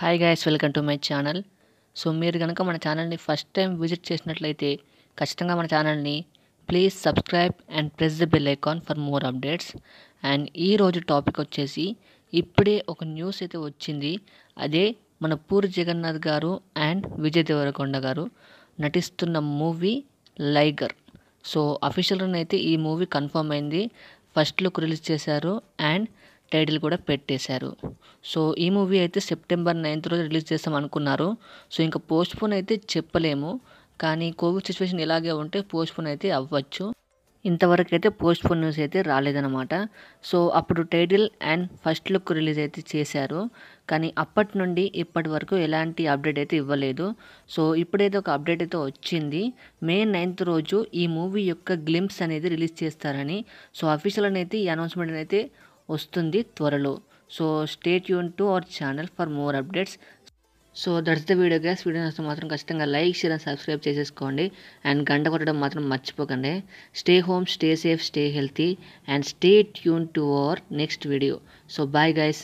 hi guys welcome to my channel so మీరు కనుక మన ఛానల్ని ఫస్ట్ టైం విజిట్ చేసినట్లయితే ఖచ్చితంగా మన ఛానల్ని please subscribe and press the bell icon for more updates and ఈరోజు టాపిక్ వచ్చేసి ఇప్పుడే ఒక న్యూస్ అయితే వచ్చింది అదే మన పూరి జగన్నాథ్ గారు అండ్ విజయ్ దేవరకొండ గారు నటిస్తున్న మూవీ లైగర్ సో అఫీషియల్గానైతే ఈ మూవీ కన్ఫర్మ్ అయింది ఫస్ట్ లుక్ రిలీజ్ చేశారు అండ్ టైటిల్ కూడా పెట్టేశారు సో ఈ మూవీ అయితే సెప్టెంబర్ నైన్త్ రోజు రిలీజ్ చేస్తాం అనుకున్నారు సో ఇంకా పోస్ట్పోన్ అయితే చెప్పలేము కానీ కోవిడ్ సిచ్యువేషన్ ఇలాగే ఉంటే పోస్ట్పోన్ అయితే అవ్వచ్చు ఇంతవరకు అయితే పోస్ట్ పోన్ న్యూస్ అయితే రాలేదనమాట సో అప్పుడు title and first look release అయితే చేశారు కానీ అప్పటి నుండి ఇప్పటి వరకు ఎలాంటి అప్డేట్ అయితే ఇవ్వలేదు సో ఇప్పుడైతే ఒక అప్డేట్ అయితే వచ్చింది మే నైన్త్ రోజు ఈ మూవీ యొక్క గ్లిమ్స్ అనేది రిలీజ్ చేస్తారని సో అఫీషియల్ అనేది ఈ అనౌన్స్మెంట్ అయితే వస్తుంది త్వరలో సో స్టేట్ యూన్ to our channel for more updates so that's the video guys video నచ్చిన మాత్రం ఖచ్చితంగా లైక్ షేర్ అండ్ సబ్స్క్రైబ్ చేసేసుకోండి అండ్ గంట కొట్టడం మాత్రం మర్చిపోకండి stay home stay safe stay healthy and stay tune to our next video so bye guys